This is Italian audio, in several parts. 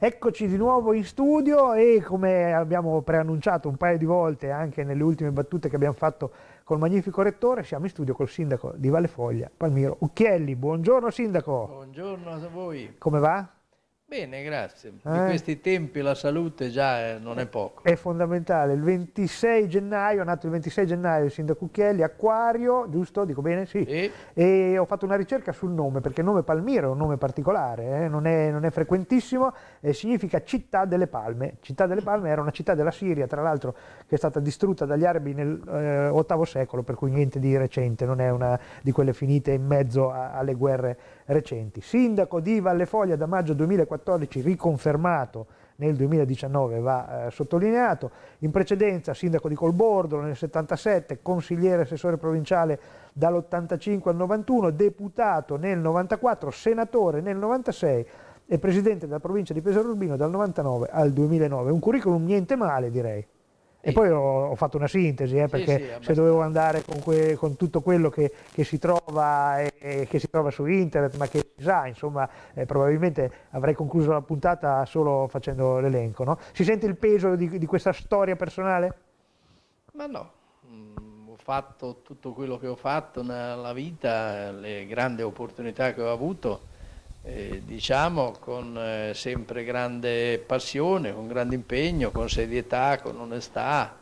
Eccoci di nuovo in studio e come abbiamo preannunciato un paio di volte anche nelle ultime battute che abbiamo fatto col magnifico rettore, siamo in studio col sindaco di Vallefoglia, Palmiro Ucchielli. Buongiorno sindaco. Buongiorno a voi. Come va? Bene, grazie. Eh? In questi tempi la salute già non è poco. È fondamentale. Il 26 gennaio, è nato il 26 gennaio il sindaco Cucchielli, acquario, giusto? Dico bene? Sì. sì. E ho fatto una ricerca sul nome, perché il nome Palmiro è un nome particolare, eh? non, è, non, è, frequentissimo, eh, significa città delle palme. Città delle palme era una città della Siria, tra l'altro, che è stata distrutta dagli arabi nell'VIII eh, secolo, per cui niente di recente, non è una di quelle finite in mezzo a, alle guerre recenti. Sindaco di Valle Foglia da maggio 2014 riconfermato nel 2019 va eh, sottolineato, in precedenza sindaco di Colbordo nel 77, consigliere assessore provinciale dall'85 al 91, deputato nel 94, senatore nel 96 e presidente della provincia di Pesaro Urbino dal 99 al 2009, un curriculum niente male direi. E poi ho, ho fatto una sintesi, eh, perché sì, sì, se dovevo andare con, que, con tutto quello che, che si trova e, che si trova su internet, ma che si sa, insomma, eh, probabilmente avrei concluso la puntata solo facendo l'elenco. No? Si sente il peso di, di questa storia personale? Ma no, mm, ho fatto tutto quello che ho fatto nella vita, le grandi opportunità che ho avuto eh, diciamo con eh, sempre grande passione, con grande impegno, con serietà, con onestà,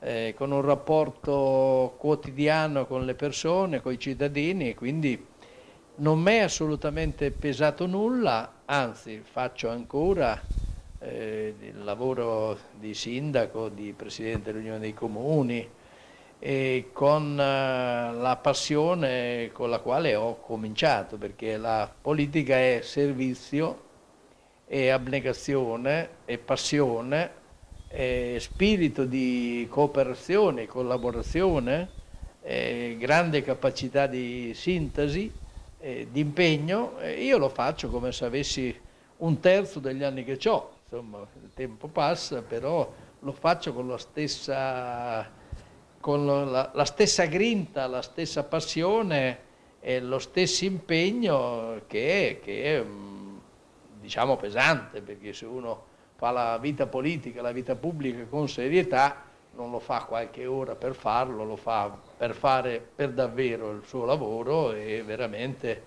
eh, con un rapporto quotidiano con le persone, con i cittadini e quindi non mi è assolutamente pesato nulla, anzi faccio ancora eh, il lavoro di sindaco, di presidente dell'Unione dei Comuni, e con eh, la passione con la quale ho cominciato, perché la politica è servizio, è abnegazione, è passione, è spirito di cooperazione, collaborazione, è grande capacità di sintesi, di impegno. Io lo faccio come se avessi un terzo degli anni che ho, insomma il tempo passa, però lo faccio con la stessa con la, la stessa grinta, la stessa passione e lo stesso impegno che, che è mm, diciamo pesante, perché se uno fa la vita politica, la vita pubblica con serietà, non lo fa qualche ora per farlo, lo fa per fare per davvero il suo lavoro e veramente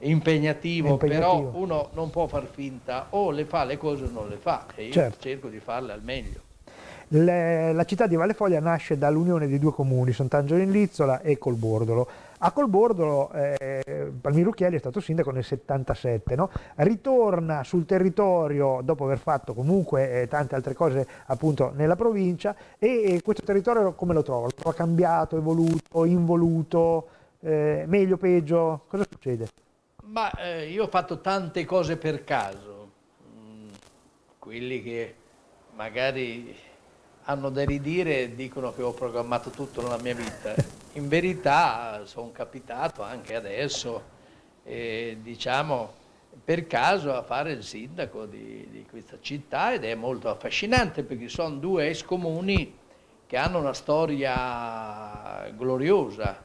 impegnativo, impegnativo, però uno non può far finta o le fa le cose o non le fa e io certo. cerco di farle al meglio. Le, la città di Vallefoglia nasce dall'unione di due comuni, Sant'Angelo in Lizzola e Colbordolo. A Colbordolo eh, Palmiro è stato sindaco nel 77, no? ritorna sul territorio dopo aver fatto comunque eh, tante altre cose appunto nella provincia e, e questo territorio come lo trova? Lo trova cambiato, evoluto, involuto, eh, meglio, peggio? Cosa succede? Ma eh, io ho fatto tante cose per caso, mm, quelli che magari hanno da ridire e dicono che ho programmato tutto nella mia vita. In verità sono capitato anche adesso, eh, diciamo, per caso a fare il sindaco di, di, questa città ed è molto affascinante perché sono due ex comuni che hanno una storia gloriosa.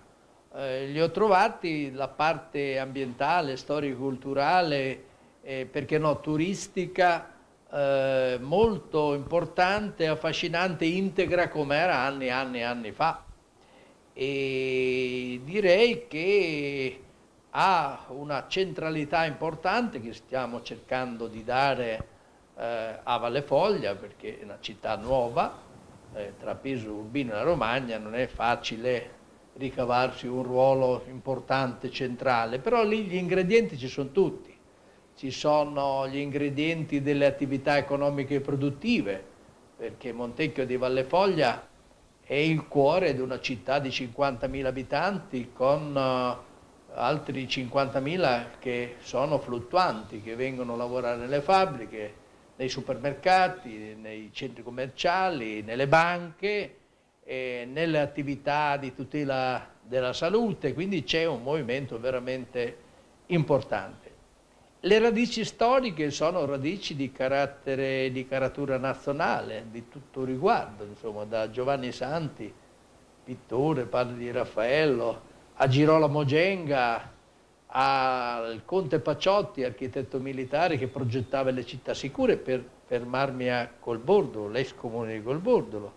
Eh, li ho trovati la parte ambientale, storico-culturale, eh, perché no, turistica, eh, molto importante, affascinante, integra come era anni e anni e anni fa. E direi che ha una centralità importante che stiamo cercando di dare eh, a Vallefoglia perché è una città nuova, eh, tra Piso, Urbino e la Romagna non è facile ricavarsi un ruolo importante centrale, però lì gli ingredienti ci sono tutti ci sono gli ingredienti delle attività economiche e produttive, perché Montecchio di Vallefoglia è il cuore di una città di 50.000 abitanti con eh, altri 50.000 che sono fluttuanti, che vengono a lavorare nelle fabbriche, nei supermercati, nei centri commerciali, nelle banche, nelle attività di tutela della salute, quindi c'è un movimento veramente importante. Le radici storiche sono radici di carattere, di caratura nazionale, di tutto riguardo, insomma, da Giovanni Santi, pittore, padre di Raffaello, a Girolamo Genga, al Conte Paciotti, architetto militare che progettava le città sicure per fermarmi a Colbordolo, l'ex comune di Colbordolo,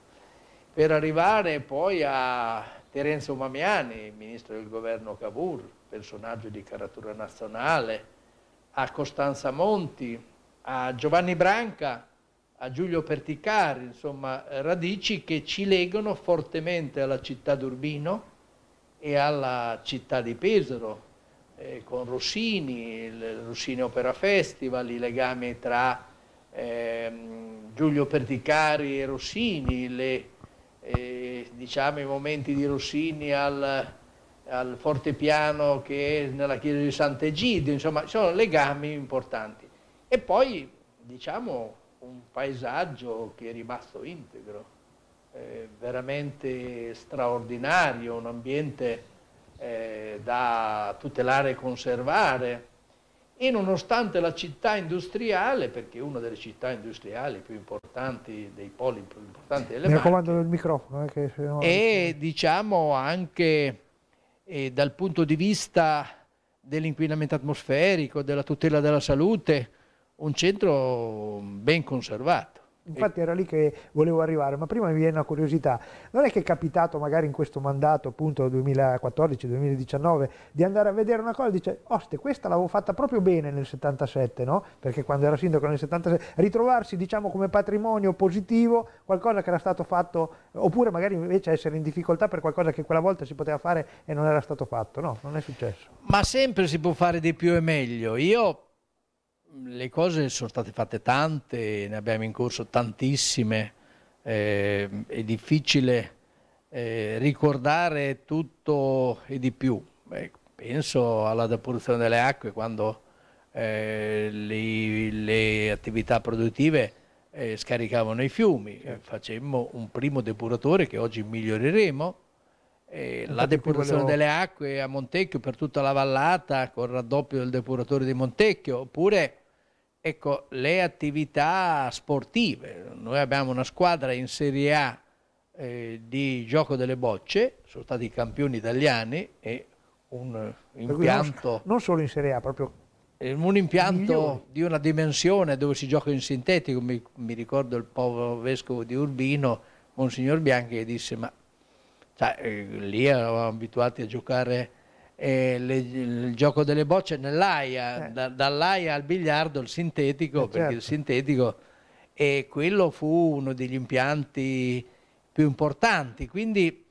per arrivare poi a Terenzo Mamiani, ministro del governo Cavour, personaggio di caratura nazionale, a Costanza Monti, a Giovanni Branca, a Giulio Perticari, insomma radici che ci legano fortemente alla città d'Urbino e alla città di Pesaro, eh, con Rossini, il Rossini Opera Festival, i legami tra eh, Giulio Perticari e Rossini, le, eh, diciamo, i momenti di Rossini al al fortepiano che è nella chiesa di Sant'Egidio, insomma, sono legami importanti. E poi, diciamo, un paesaggio che è rimasto integro, eh, veramente straordinario, un ambiente eh, da tutelare e conservare. E nonostante la città industriale, perché è una delle città industriali più importanti, dei poli più importanti delle Mi raccomando il microfono. Eh, no... E diciamo anche e dal punto di vista dell'inquinamento atmosferico, della tutela della salute, un centro ben conservato. Infatti era lì che volevo arrivare, ma prima mi viene una curiosità. Non è che è capitato magari in questo mandato, appunto 2014-2019, di andare a vedere una cosa e dire, oste, questa l'avevo fatta proprio bene nel 77, no? Perché quando era sindaco nel 77, ritrovarsi diciamo come patrimonio positivo, qualcosa che era stato fatto, oppure magari invece essere in difficoltà per qualcosa che quella volta si poteva fare e non era stato fatto, no? Non è successo. Ma sempre si può fare di più e meglio. Io le cose sono state fatte tante, ne abbiamo in corso tantissime, eh, è difficile eh, ricordare tutto e di più. Beh, penso alla depurazione delle acque quando eh, le, le, attività produttive eh, scaricavano i fiumi, facemmo un primo depuratore che oggi miglioreremo, eh, la depurazione volevo... delle acque a Montecchio per tutta la vallata con il raddoppio del depuratore di Montecchio, oppure ecco, le attività sportive. Noi abbiamo una squadra in Serie A eh, di gioco delle bocce, sono stati i campioni italiani e un impianto... Non, non solo in Serie A, proprio eh, un impianto Milioni. di una dimensione dove si gioca in sintetico, mi, mi, ricordo il povero vescovo di Urbino, Monsignor Bianchi, che disse ma cioè, eh, lì eravamo abituati a giocare eh, le, il gioco delle bocce nell'AIA, eh. da, dall'AIA al biliardo, il sintetico, eh, perché certo. il sintetico e quello fu uno degli impianti più importanti. Quindi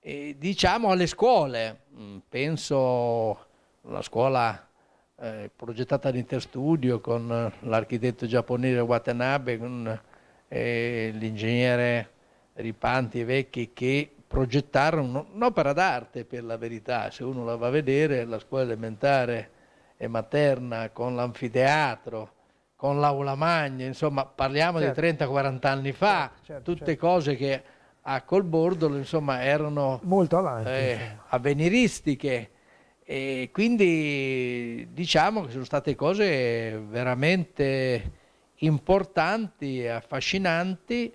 eh, diciamo alle scuole, mm, penso alla scuola eh, progettata all'interstudio con l'architetto giapponese Watanabe, con eh, l'ingegnere Ripanti e Vecchi che progettarono un'opera d'arte per la verità, se uno la va a vedere, la scuola elementare e materna con l'anfiteatro, con l'aula magna, insomma parliamo certo. di 30-40 anni fa, certo, certo, tutte certo. cose che a Colbordolo insomma erano molto avanti, eh, avveniristiche e quindi diciamo che sono state cose veramente importanti e affascinanti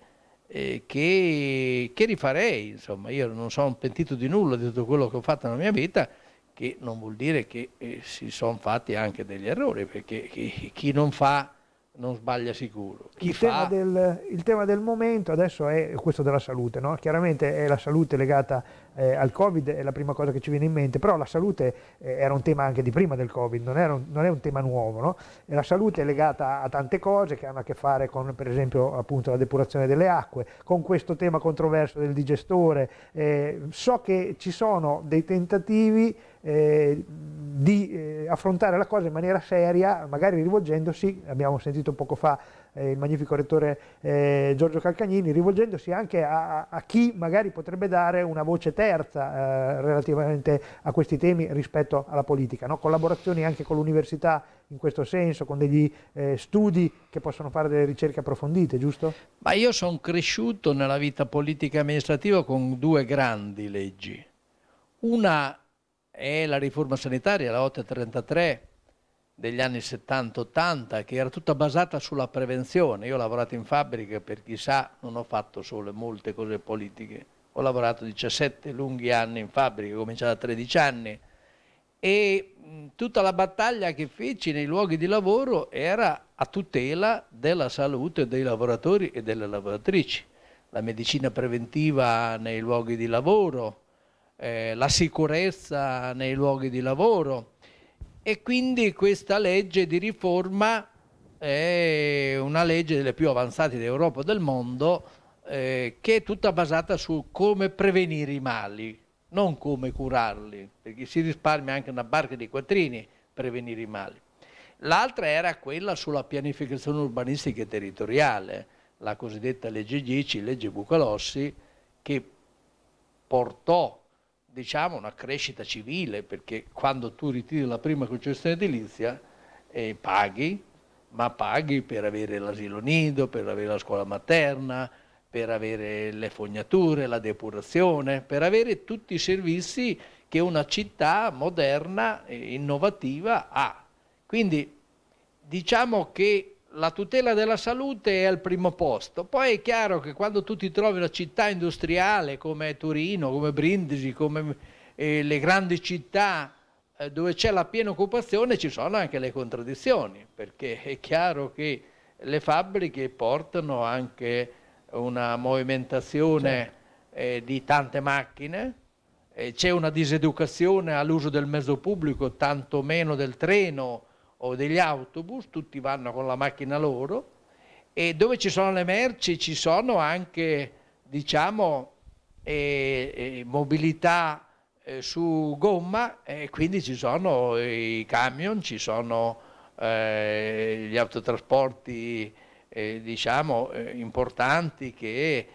eh, che, che, rifarei. Insomma, io non sono pentito di nulla di tutto quello che ho fatto nella mia vita, che non vuol dire che eh, si sono fatti anche degli errori, perché chi, chi non fa non sbaglia sicuro. Il tema, del, il, tema del, momento adesso è questo della salute, no? chiaramente è la salute legata eh, al Covid, è la prima cosa che ci viene in mente, però la salute eh, era un tema anche di prima del Covid, non, un, non è un tema nuovo, no? la salute è legata a tante cose che hanno a che fare con per esempio appunto, la depurazione delle acque, con questo tema controverso del digestore, eh, so che ci sono dei tentativi eh, di eh, affrontare la cosa in maniera seria, magari rivolgendosi, abbiamo sentito poco fa eh, il magnifico rettore eh, Giorgio Calcagnini, rivolgendosi anche a, a, chi magari potrebbe dare una voce terza eh, relativamente a questi temi rispetto alla politica, no? collaborazioni anche con l'università in questo senso, con degli studi che possono fare delle ricerche approfondite, giusto? Ma io sono cresciuto nella vita politica e amministrativa con due grandi leggi. Una è la riforma sanitaria, la 833 degli anni 70-80, che era tutta basata sulla prevenzione. Io ho lavorato in fabbrica, per chi sa, non ho fatto solo molte cose politiche. Ho lavorato 17 lunghi anni in fabbrica, cominciato a 13 anni, e tutta la battaglia che feci nei luoghi di lavoro era a tutela della salute dei lavoratori e delle lavoratrici. La medicina preventiva nei luoghi di lavoro, eh, la sicurezza nei luoghi di lavoro e quindi questa legge di riforma è una legge delle più avanzate d'Europa e del mondo eh, che è tutta basata su come prevenire i mali, non come curarli, perché si risparmia anche una barca di quattrini prevenire i mali. L'altra era quella sulla pianificazione urbanistica e territoriale, la cosiddetta legge 10, legge Bucalossi, che portò diciamo, una crescita civile, perché quando tu ritiri la prima concessione edilizia eh, paghi, ma paghi per avere l'asilo nido, per avere la scuola materna, per avere le fognature, la depurazione, per avere tutti i servizi che una città moderna e innovativa ha. Quindi diciamo che la tutela della salute è al primo posto. Poi è chiaro che quando tu ti trovi una città industriale come Torino, come Brindisi, come eh, le grandi città eh, dove c'è la piena occupazione, ci sono anche le contraddizioni, perché è chiaro che le fabbriche portano anche una movimentazione certo. eh, di tante macchine, eh, c'è una diseducazione all'uso del mezzo pubblico, tanto meno del treno, o degli autobus, tutti vanno con la macchina loro e dove ci sono le merci ci sono anche diciamo eh, eh, mobilità eh, su gomma e quindi ci sono i camion, ci sono eh, gli autotrasporti eh, diciamo eh, importanti che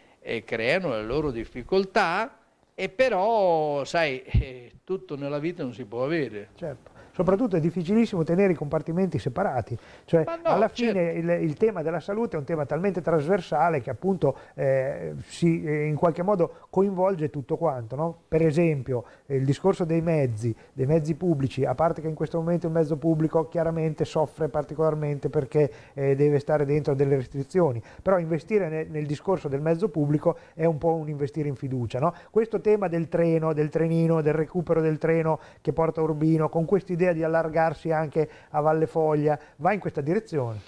creano le loro difficoltà e però sai tutto nella vita non si può avere. Certo soprattutto è difficilissimo tenere i compartimenti separati, cioè no, alla fine certo. il, il, tema della salute è un tema talmente trasversale che appunto eh, si, eh, in qualche modo coinvolge tutto quanto, no? per esempio eh, il discorso dei mezzi, dei mezzi pubblici, a parte che in questo momento il mezzo pubblico chiaramente soffre particolarmente perché eh, deve stare dentro delle restrizioni, però investire nel, nel discorso del mezzo pubblico è un po' un investire in fiducia, no? questo tema del treno, del trenino, del recupero del treno che porta Urbino, con questa idea l'idea di allargarsi anche a Valle Foglia va in questa direzione?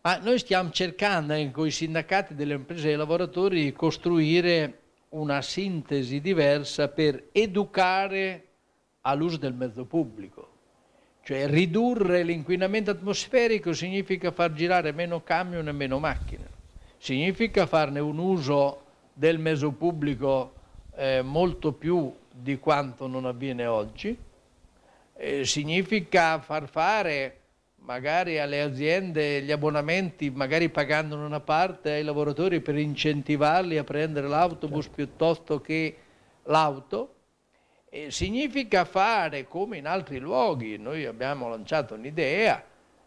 Ma noi stiamo cercando con i sindacati delle imprese e dei lavoratori di costruire una sintesi diversa per educare all'uso del mezzo pubblico. Cioè ridurre l'inquinamento atmosferico significa far girare meno camion e meno macchine, significa farne un uso del mezzo pubblico eh, molto più di quanto non avviene oggi eh, significa far fare magari alle aziende gli abbonamenti, magari pagando una parte ai lavoratori per incentivarli a prendere l'autobus certo. piuttosto che l'auto, e significa fare come in altri luoghi, noi abbiamo lanciato un'idea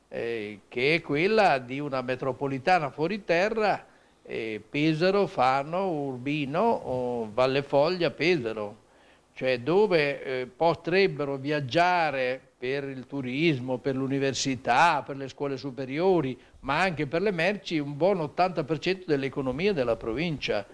eh, che è quella di una metropolitana fuori terra, eh, Pesaro, Fano, Urbino, Valle Foglia, Pesaro cioè dove eh, potrebbero viaggiare per il turismo, per l'università, per le scuole superiori, ma anche per le merci, un buon 80% dell'economia della provincia.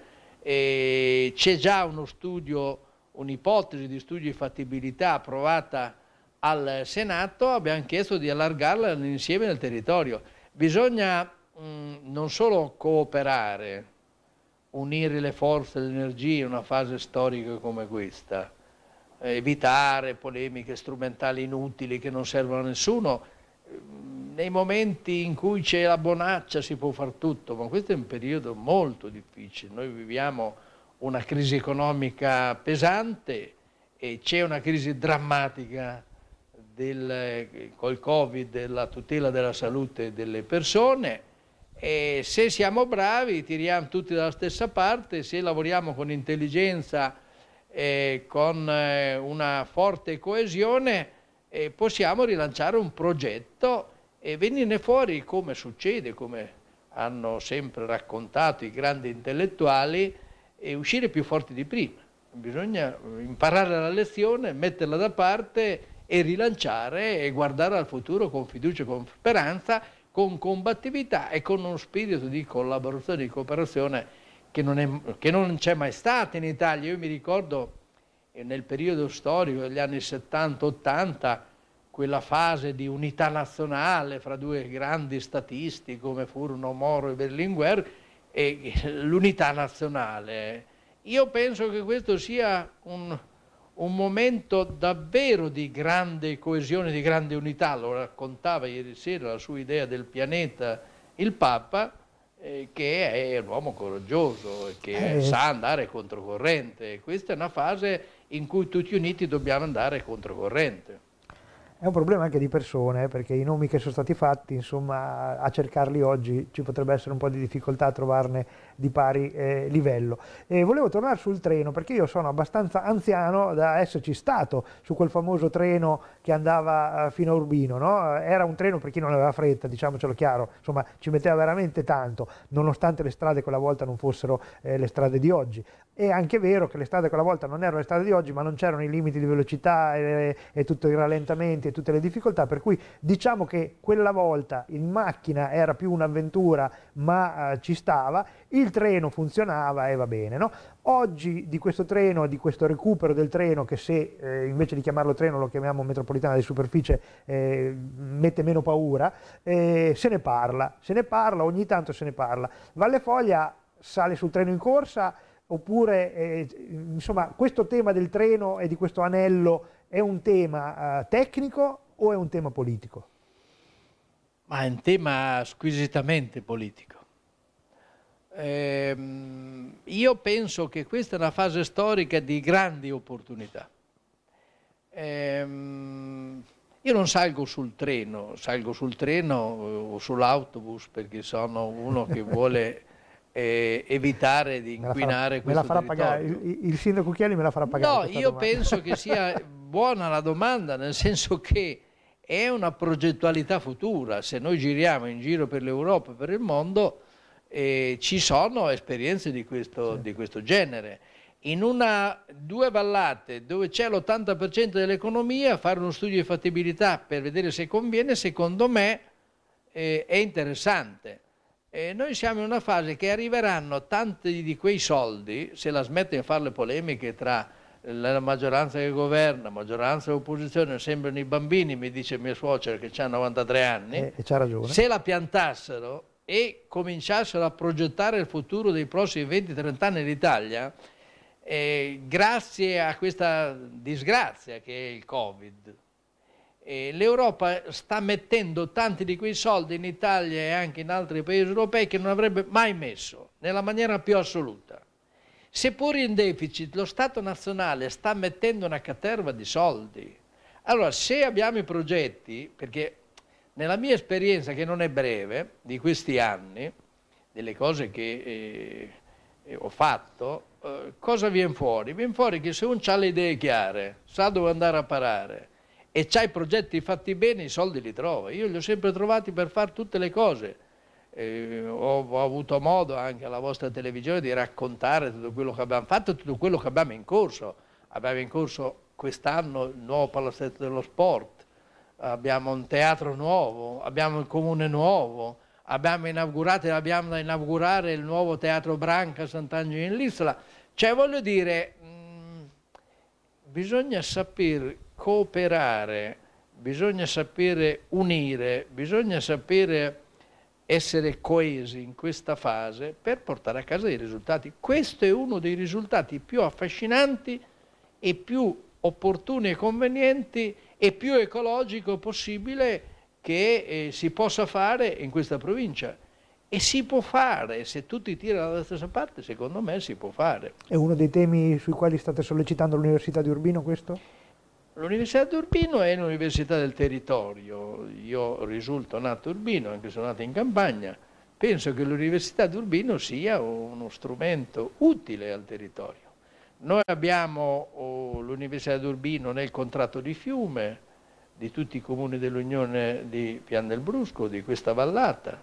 c'è già uno studio, un'ipotesi di studio di fattibilità approvata al Senato, abbiamo chiesto di allargarla all'insieme del territorio. Bisogna mh, mm, non solo cooperare, unire le forze e le energie in una fase storica come questa, evitare polemiche strumentali inutili che non servono a nessuno. Nei momenti in cui c'è la bonaccia si può fare tutto, ma questo è un periodo molto difficile. Noi viviamo una crisi economica pesante e c'è una crisi drammatica del, col Covid, della tutela della salute delle persone e se siamo bravi, tiriamo tutti dalla stessa parte, se lavoriamo con intelligenza e con eh, una forte coesione, eh, possiamo rilanciare un progetto e venirne fuori come succede, come hanno sempre raccontato i grandi intellettuali, e uscire più forti di prima. Bisogna imparare la lezione, metterla da parte e rilanciare e guardare al futuro con fiducia e con speranza con combattività e con uno spirito di collaborazione, e di cooperazione che non, c'è mai stato in Italia. Io mi ricordo eh, nel periodo storico degli anni 70-80 quella fase di unità nazionale fra due grandi statisti come furono Moro e Berlinguer e l'unità nazionale. Io penso che questo sia un, un momento davvero di grande coesione, di grande unità, lo raccontava ieri sera la sua idea del pianeta il Papa, eh, che è un uomo coraggioso, che eh. sa andare controcorrente. Questa è una fase in cui tutti uniti dobbiamo andare controcorrente. È un problema anche di persone, eh, perché i nomi che sono stati fatti, insomma, a cercarli oggi ci potrebbe essere un po' di difficoltà a trovarne di pari eh, livello. E volevo tornare sul treno perché io sono abbastanza anziano da esserci stato su quel famoso treno che andava eh, fino a Urbino, no? era un treno per chi non aveva fretta, diciamocelo chiaro, insomma ci metteva veramente tanto, nonostante le strade quella volta non fossero eh, le strade di oggi. È anche vero che le strade quella volta non erano le strade di oggi, ma non c'erano i limiti di velocità e, e tutti i rallentamenti e tutte le difficoltà, per cui diciamo che quella volta in macchina era più un'avventura, ma eh, ci stava. Il treno funzionava e va bene. No? Oggi di questo treno, di questo recupero del treno, che se eh, invece di chiamarlo treno lo chiamiamo metropolitana di superficie, eh, mette meno paura, eh, se ne parla, se ne parla, ogni tanto se ne parla. Valle Foglia sale sul treno in corsa oppure, eh, insomma, questo tema del treno e di questo anello è un tema eh, tecnico o è un tema politico? Ma è un tema squisitamente politico. Eh, io penso che questa è una fase storica di grandi opportunità. Eh, io non salgo sul treno, salgo sul treno eh, o sull'autobus perché sono uno che vuole eh, evitare di inquinare me la farà, me la farà pagare, il, il, sindaco Chielli me la farà pagare. No, io domanda. penso che sia buona la domanda, nel senso che è una progettualità futura. Se noi giriamo in giro per l'Europa, per il mondo, eh, ci sono esperienze di questo, sì. di questo genere. In una, due vallate dove c'è l'80% dell'economia, fare uno studio di fattibilità per vedere se conviene, secondo me eh, è interessante. E noi siamo in una fase che arriveranno tanti di quei soldi, se la smette di fare le polemiche tra la maggioranza che governa, maggioranza e opposizione, sembrano i bambini, mi dice mia suocera che ha 93 anni, eh, se la piantassero e cominciassero a progettare il futuro dei prossimi 20-30 anni in Italia, eh, grazie a questa disgrazia che è il Covid, eh, l'Europa sta mettendo tanti di quei soldi in Italia e anche in altri paesi europei che non avrebbe mai messo, nella maniera più assoluta. Seppur in deficit, lo Stato nazionale sta mettendo una caterva di soldi. Allora, se abbiamo i progetti, perché nella mia esperienza, che non è breve, di questi anni, delle cose che eh, eh ho fatto, eh, cosa viene fuori? Viene fuori che se uno ha le idee chiare, sa dove andare a parare e ha i progetti fatti bene, i soldi li trova. Io li ho sempre trovati per fare tutte le cose. Eh, ho, ho, avuto modo anche alla vostra televisione di raccontare tutto quello che abbiamo fatto e tutto quello che abbiamo in corso. Abbiamo in corso quest'anno il nuovo palazzetto dello sport, abbiamo un teatro nuovo, abbiamo il comune nuovo, abbiamo inaugurato e abbiamo da inaugurare il nuovo teatro Branca Sant'Angelo in Lissola. Cioè voglio dire, mh, mm, bisogna saper cooperare, bisogna sapere unire, bisogna sapere essere coesi in questa fase per portare a casa dei risultati. Questo è uno dei risultati più affascinanti e più opportuni e convenienti e più ecologico possibile che eh, si possa fare in questa provincia. E si può fare, se tutti tirano dalla stessa parte, secondo me si può fare. È uno dei temi sui quali state sollecitando l'Università di Urbino questo? L'Università di Urbino è l'università del territorio, io risulto nato urbino, anche se sono nato in campagna, penso che l'Università di Urbino sia uno strumento utile al territorio. Noi abbiamo oh, l'Università di Urbino nel contratto di fiume di tutti i comuni dell'Unione di Pian del Brusco, di questa vallata,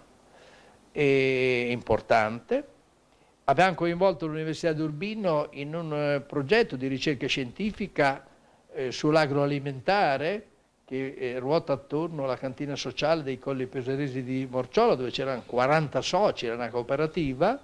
è importante. Abbiamo coinvolto l'Università di Urbino in un eh, progetto di ricerca scientifica eh, sull'agroalimentare che eh, ruota attorno alla cantina sociale dei Colli Peseresi di Morciola, dove c'erano 40 soci, era una cooperativa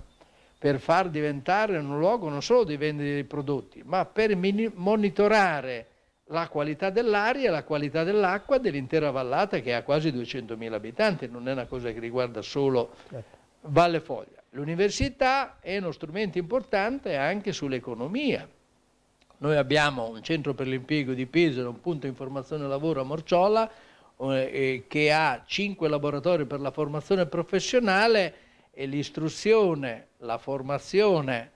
per far diventare un luogo non solo di vendita dei prodotti, ma per monitorare la qualità dell'aria e la qualità dell'acqua dell'intera vallata che ha quasi 200.000 abitanti, non è una cosa che riguarda solo certo. Valle Foglia. L'università è uno strumento importante anche sull'economia. Noi abbiamo un centro per l'impiego di Pesaro, un punto di informazione e lavoro a Morciola, eh, eh che ha 5 laboratori per la formazione professionale e l'istruzione, la formazione,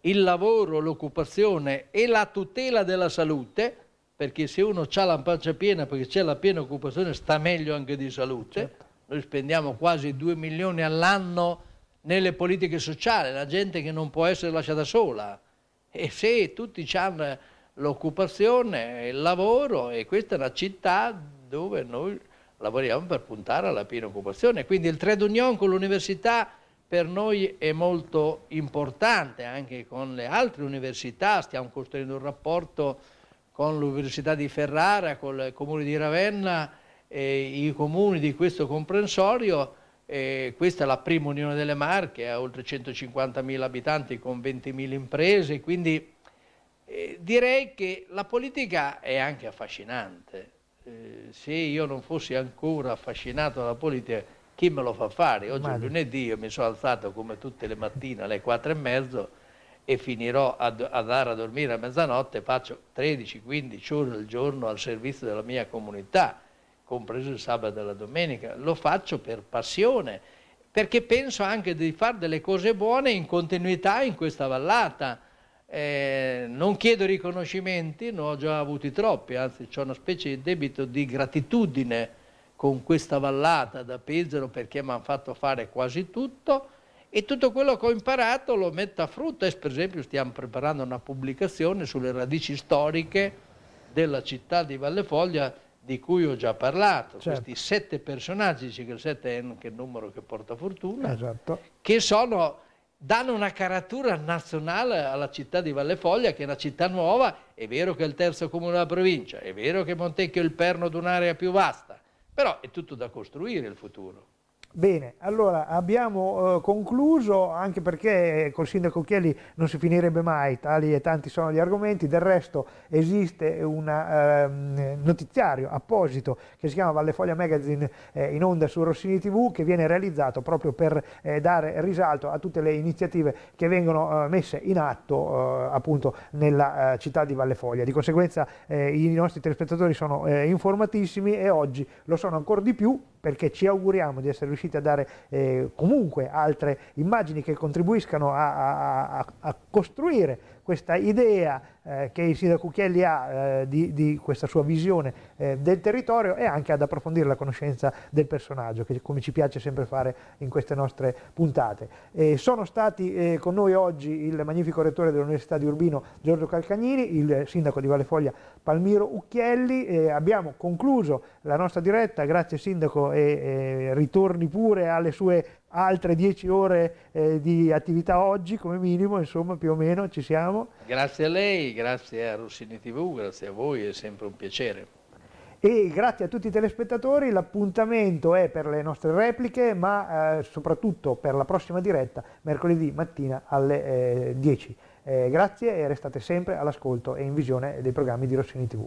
il lavoro, l'occupazione e la tutela della salute, perché se uno ha la pancia piena, perché c'è la piena occupazione, sta meglio anche di salute. Certo. Noi spendiamo quasi 2 milioni all'anno nelle politiche sociali, la gente che non può essere lasciata sola. E se tutti hanno l'occupazione, il lavoro, e questa è una città dove noi lavoriamo per puntare alla piena occupazione. Quindi il trade union con l'università per noi è molto importante, anche con le altre università, stiamo costruendo un rapporto con l'Università di Ferrara, con il Comune di Ravenna, e i comuni di questo comprensorio, eh, questa è la prima Unione delle Marche, ha oltre 150.000 abitanti con 20.000 imprese, quindi eh, direi che la politica è anche affascinante. Eh, se io non fossi ancora affascinato dalla politica, chi me lo fa fare? Oggi Madre. lunedì io mi sono alzato come tutte le mattine alle quattro e mezzo e finirò ad andare a dormire a mezzanotte, faccio 13-15 ore al giorno al servizio della mia comunità, compreso il sabato e la domenica. Lo faccio per passione, perché penso anche di fare delle cose buone in continuità in questa vallata. Eh, non chiedo riconoscimenti, ne ho già avuti troppi, anzi ho una specie di debito di gratitudine con questa vallata da Pesaro perché mi hanno fatto fare quasi tutto e tutto quello che ho imparato lo metto a frutto. Per esempio stiamo preparando una pubblicazione sulle radici storiche della città di Vallefoglia di cui ho già parlato, certo. questi sette personaggi, che il sette è anche il numero che porta fortuna, esatto. che sono, danno una caratura nazionale alla città di Vallefoglia, che è una città nuova, è vero che è il terzo comune della provincia, è vero che Montecchio è il perno di un'area più vasta, però è tutto da costruire il futuro. Bene, allora abbiamo eh, concluso anche perché col sindaco Chielli non si finirebbe mai, tali e tanti sono gli argomenti, del resto esiste un eh, notiziario apposito che si chiama Valle Foglia Magazine eh, in onda su Rossini TV che viene realizzato proprio per eh, dare risalto a tutte le iniziative che vengono eh, messe in atto eh, appunto nella città di Valle Foglia. Di conseguenza i nostri telespettatori sono informatissimi e oggi lo sono ancora di più perché ci auguriamo di essere riusciti a dare eh, comunque altre immagini che contribuiscano a, a, a, a costruire questa idea eh, che il sindaco Chielli ha eh, di, di, questa sua visione eh, del territorio e anche ad approfondire la conoscenza del personaggio, che, come ci piace sempre fare in queste nostre puntate. Eh, sono stati eh, con noi oggi il magnifico rettore dell'Università di Urbino Giorgio Calcagnini, il sindaco di Vallefoglia Palmiro Ucchielli, abbiamo concluso la nostra diretta, grazie sindaco e eh, ritorni pure alle sue altre 10 ore eh, di attività oggi come minimo, insomma più o meno ci siamo. Grazie a lei, grazie a Rossini TV, grazie a voi, è sempre un piacere. E grazie a tutti i telespettatori, l'appuntamento è per le nostre repliche, ma eh, soprattutto per la prossima diretta mercoledì mattina alle eh, 10. Eh, grazie e restate sempre all'ascolto e in visione dei programmi di Rossini TV.